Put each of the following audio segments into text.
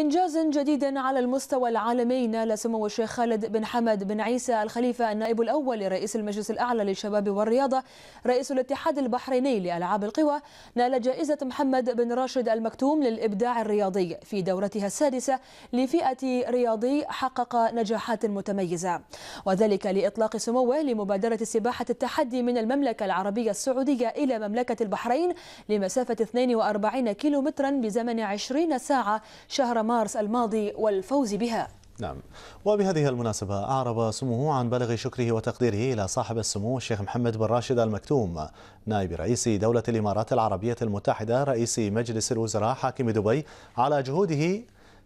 إنجاز جديد على المستوى العالمي نال سمو الشيخ خالد بن حمد بن عيسى الخليفة النائب الأول لرئيس المجلس الأعلى للشباب والرياضة رئيس الاتحاد البحريني لألعاب القوى نال جائزة محمد بن راشد المكتوم للإبداع الرياضي في دورتها السادسة لفئة رياضي حقق نجاحات متميزة وذلك لإطلاق سموه لمبادرة سباحة التحدي من المملكة العربية السعودية إلى مملكة البحرين لمسافة 42 كيلومترا بزمن 20 ساعة شهر مارس الماضي والفوز بها نعم وبهذه المناسبة أعرب سموه عن بلغ شكره وتقديره إلى صاحب السمو الشيخ محمد بن راشد المكتوم نائب رئيس دولة الإمارات العربية المتحدة رئيس مجلس الوزراء حاكم دبي على جهوده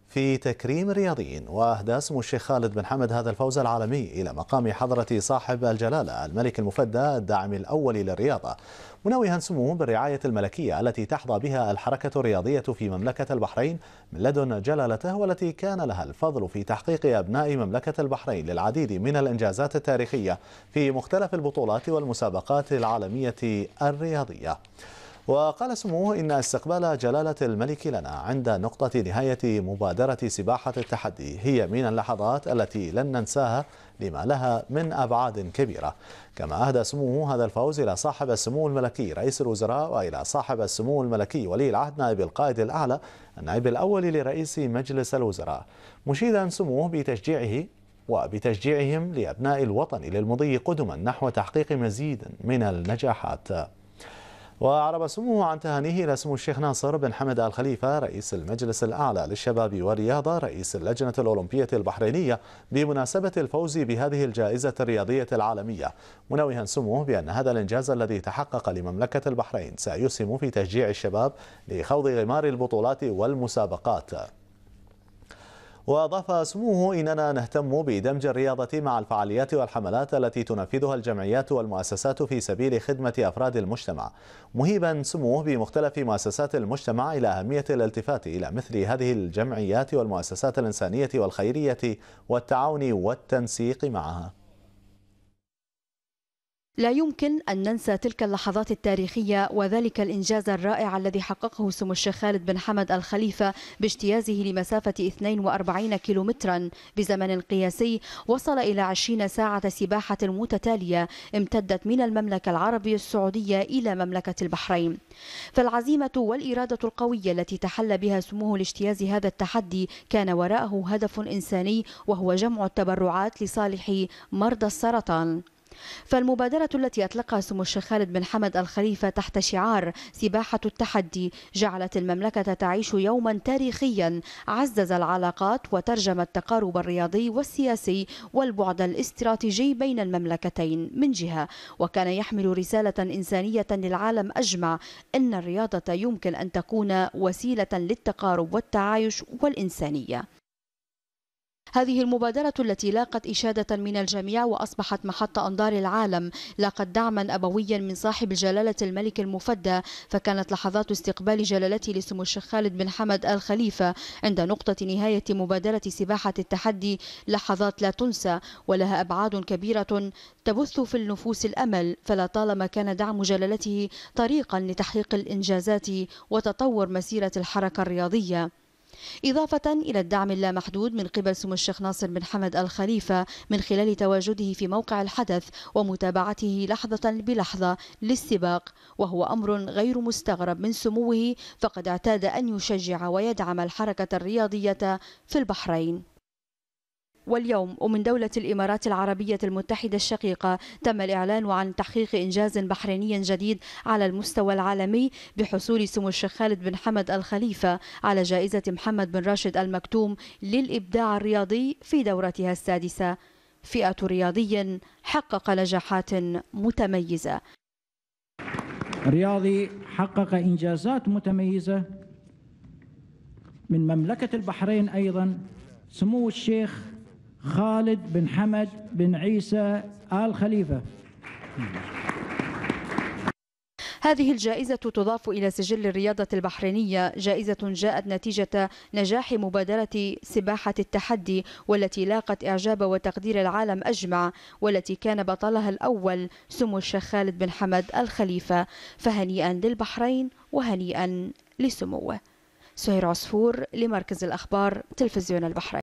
في تكريم الرياضيين وأهدى سمو الشيخ خالد بن حمد هذا الفوز العالمي إلى مقام حضرة صاحب الجلالة الملك المفدى الداعم الأول للرياضة منوها سموه بالرعاية الملكية التي تحظى بها الحركة الرياضية في مملكة البحرين من لدن جلالته والتي كان لها الفضل في تحقيق أبناء مملكة البحرين للعديد من الإنجازات التاريخية في مختلف البطولات والمسابقات العالمية الرياضية وقال سموه إن استقبال جلالة الملك لنا عند نقطة نهاية مبادرة سباحة التحدي هي من اللحظات التي لن ننساها لما لها من أبعاد كبيرة كما أهدى سموه هذا الفوز إلى صاحب السمو الملكي رئيس الوزراء وإلى صاحب السمو الملكي ولي العهد نائب القائد الأعلى النائب الأول لرئيس مجلس الوزراء مشيدا سموه بتشجيعه وبتشجيعهم لأبناء الوطن للمضي قدما نحو تحقيق مزيد من النجاحات وأعرب سموه عن تهانيه إلى سمو الشيخ ناصر بن حمد آل خليفة رئيس المجلس الأعلى للشباب والرياضة رئيس اللجنة الأولمبية البحرينية بمناسبة الفوز بهذه الجائزة الرياضية العالمية منوها سموه بأن هذا الإنجاز الذي تحقق لمملكة البحرين سيسهم في تشجيع الشباب لخوض غمار البطولات والمسابقات وأضاف سموه إننا نهتم بدمج الرياضة مع الفعاليات والحملات التي تنفذها الجمعيات والمؤسسات في سبيل خدمة أفراد المجتمع مهيبا سموه بمختلف مؤسسات المجتمع إلى أهمية الالتفات إلى مثل هذه الجمعيات والمؤسسات الإنسانية والخيرية والتعاون والتنسيق معها لا يمكن أن ننسى تلك اللحظات التاريخية وذلك الإنجاز الرائع الذي حققه سمو الشيخ خالد بن حمد الخليفة باجتيازه لمسافة 42 كيلومترا بزمن قياسي وصل إلى 20 ساعة سباحة متتالية امتدت من المملكة العربية السعودية إلى مملكة البحرين فالعزيمة والإرادة القوية التي تحل بها سموه لاجتياز هذا التحدي كان وراءه هدف إنساني وهو جمع التبرعات لصالح مرضى السرطان فالمبادرة التي أطلقها سمو الشيخ خالد بن حمد الخليفة تحت شعار سباحة التحدي جعلت المملكة تعيش يوما تاريخيا عزز العلاقات وترجم التقارب الرياضي والسياسي والبعد الاستراتيجي بين المملكتين من جهة وكان يحمل رسالة إنسانية للعالم أجمع أن الرياضة يمكن أن تكون وسيلة للتقارب والتعايش والإنسانية هذه المبادرة التي لاقت إشادة من الجميع وأصبحت محط أنظار العالم لاقت دعما أبويا من صاحب جلالة الملك المفدى فكانت لحظات استقبال جلالته لسمو الشيخ خالد بن حمد آل خليفة عند نقطة نهاية مبادرة سباحة التحدي لحظات لا تنسى ولها أبعاد كبيرة تبث في النفوس الأمل فلا طالما كان دعم جلالته طريقا لتحقيق الإنجازات وتطور مسيرة الحركة الرياضية إضافة إلى الدعم اللامحدود من قبل سمو الشيخ ناصر بن حمد الخليفة من خلال تواجده في موقع الحدث ومتابعته لحظة بلحظة للسباق وهو أمر غير مستغرب من سموه فقد اعتاد أن يشجع ويدعم الحركة الرياضية في البحرين واليوم ومن دولة الإمارات العربية المتحدة الشقيقة تم الإعلان عن تحقيق إنجاز بحريني جديد على المستوى العالمي بحصول سمو الشيخ خالد بن حمد الخليفة على جائزة محمد بن راشد المكتوم للإبداع الرياضي في دورتها السادسة فئة رياضي حقق نجاحات متميزة رياضي حقق إنجازات متميزة من مملكة البحرين أيضا سمو الشيخ خالد بن حمد بن عيسى آل خليفة هذه الجائزة تضاف إلى سجل الرياضة البحرينية جائزة جاءت نتيجة نجاح مبادرة سباحة التحدي والتي لاقت إعجاب وتقدير العالم أجمع والتي كان بطلها الأول سمو الشيخ خالد بن حمد الخليفة فهنيئا للبحرين وهنيئا لسموه سهير عصفور لمركز الأخبار تلفزيون البحرين